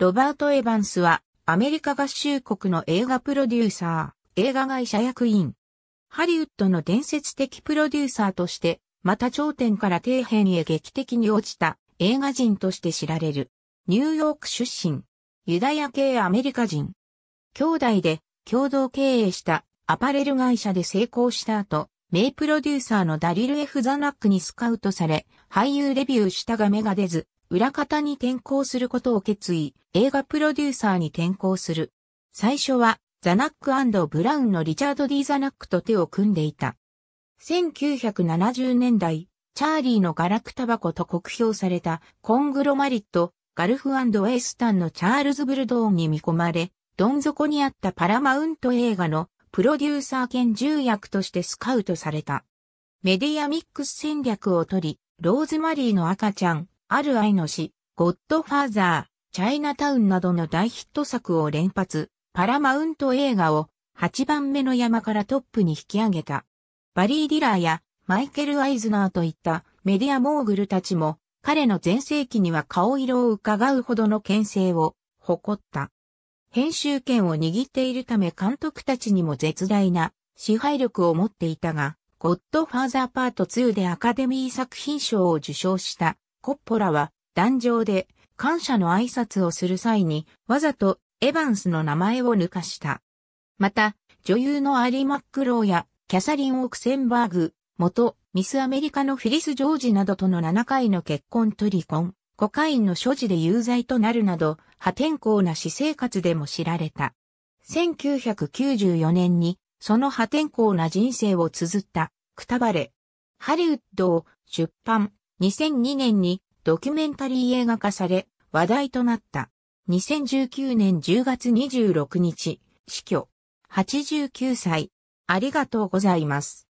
ロバート・エヴァンスは、アメリカ合衆国の映画プロデューサー、映画会社役員。ハリウッドの伝説的プロデューサーとして、また頂点から底辺へ劇的に落ちた映画人として知られる。ニューヨーク出身。ユダヤ系アメリカ人。兄弟で共同経営したアパレル会社で成功した後、名プロデューサーのダリル・ F・ ザナックにスカウトされ、俳優デビューしたが目が出ず、裏方に転校することを決意、映画プロデューサーに転校する。最初は、ザナックブラウンのリチャード・ディ・ザナックと手を組んでいた。1970年代、チャーリーのガラクタ箱と酷評されたコングロマリット、ガルフウェスタンのチャールズ・ブルドーンに見込まれ、どん底にあったパラマウント映画のプロデューサー兼重役としてスカウトされた。メディアミックス戦略をとり、ローズマリーの赤ちゃん、ある愛の死、ゴッドファーザー、チャイナタウンなどの大ヒット作を連発、パラマウント映画を8番目の山からトップに引き上げた。バリー・ディラーやマイケル・アイズナーといったメディアモーグルたちも彼の前世紀には顔色を伺うほどの牽制を誇った。編集権を握っているため監督たちにも絶大な支配力を持っていたが、ゴッドファーザーパート2でアカデミー作品賞を受賞したコッポラは、壇上で感謝の挨拶をする際に、わざとエヴァンスの名前を抜かした。また、女優のアリ・マックローや、キャサリン・オクセンバーグ、元、ミスアメリカのフィリス・ジョージなどとの7回の結婚と離婚、コカインの所持で有罪となるなど、破天荒な私生活でも知られた。1994年に、その破天荒な人生を綴った、くたばれ。ハリウッドを出版、2002年にドキュメンタリー映画化され、話題となった。2019年10月26日、死去。89歳。ありがとうございます。